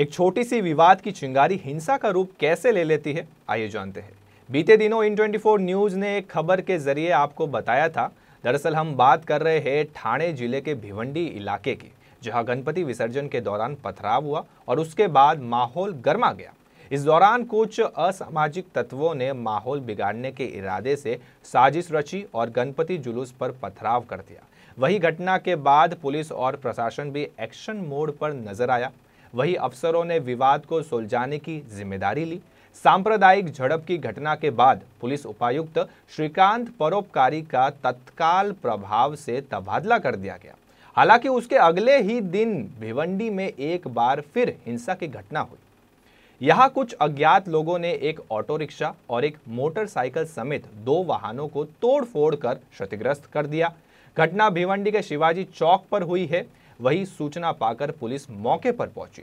एक छोटी सी विवाद की चिंगारी हिंसा का रूप कैसे ले लेती है आइए जानते हैं बीते दिनों इन फोर न्यूज़ ने एक खबर के जरिए आपको बताया था दरअसल हम बात कर रहे हैं ठाणे जिले के भिवंडी इलाके की जहां गणपति विसर्जन के दौरान पथराव हुआ और उसके बाद माहौल गर्मा गया इस दौरान कुछ असामाजिक तत्वों ने माहौल बिगाड़ने के इरादे से साजिश रची और गणपति जुलूस पर पथराव कर दिया वही घटना के बाद पुलिस और प्रशासन भी एक्शन मोड पर नजर आया वही अफसरों ने विवाद को सुलझाने की जिम्मेदारी ली सांप्रदायिक झड़प की घटना के बाद पुलिस उपायुक्त श्रीकांत परोपकारी का तत्काल प्रभाव से तबादला कर दिया गया हालांकि उसके अगले ही दिन भिवंडी में एक बार फिर हिंसा की घटना हुई यहां कुछ अज्ञात लोगों ने एक ऑटो रिक्शा और एक मोटरसाइकिल समेत दो वाहनों को तोड़फोड़ कर क्षतिग्रस्त कर दिया घटना भिवंडी के शिवाजी चौक पर हुई है वही सूचना पाकर पुलिस मौके पर पहुंची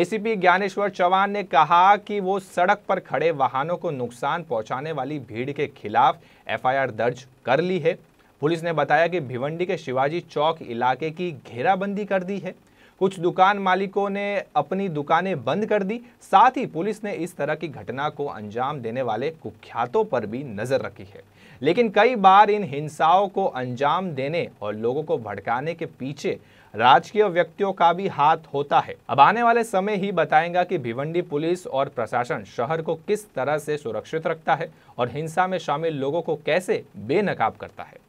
एसीपी ज्ञानेश्वर चौहान ने कहा कि वो सड़क पर खड़े वाहनों को नुकसान पहुंचाने वाली भीड़ के खिलाफ एफआईआर दर्ज कर ली है पुलिस ने बताया कि भिवंडी के शिवाजी चौक इलाके की घेराबंदी कर दी है कुछ दुकान मालिकों ने अपनी दुकानें बंद कर दी साथ ही पुलिस ने इस तरह की घटना को अंजाम देने वाले कुख्यातों पर भी नजर रखी है लेकिन कई बार इन हिंसाओं को अंजाम देने और लोगों को भड़काने के पीछे राजकीय व्यक्तियों का भी हाथ होता है अब आने वाले समय ही बताएगा कि भिवंडी पुलिस और प्रशासन शहर को किस तरह से सुरक्षित रखता है और हिंसा में शामिल लोगों को कैसे बेनकाब करता है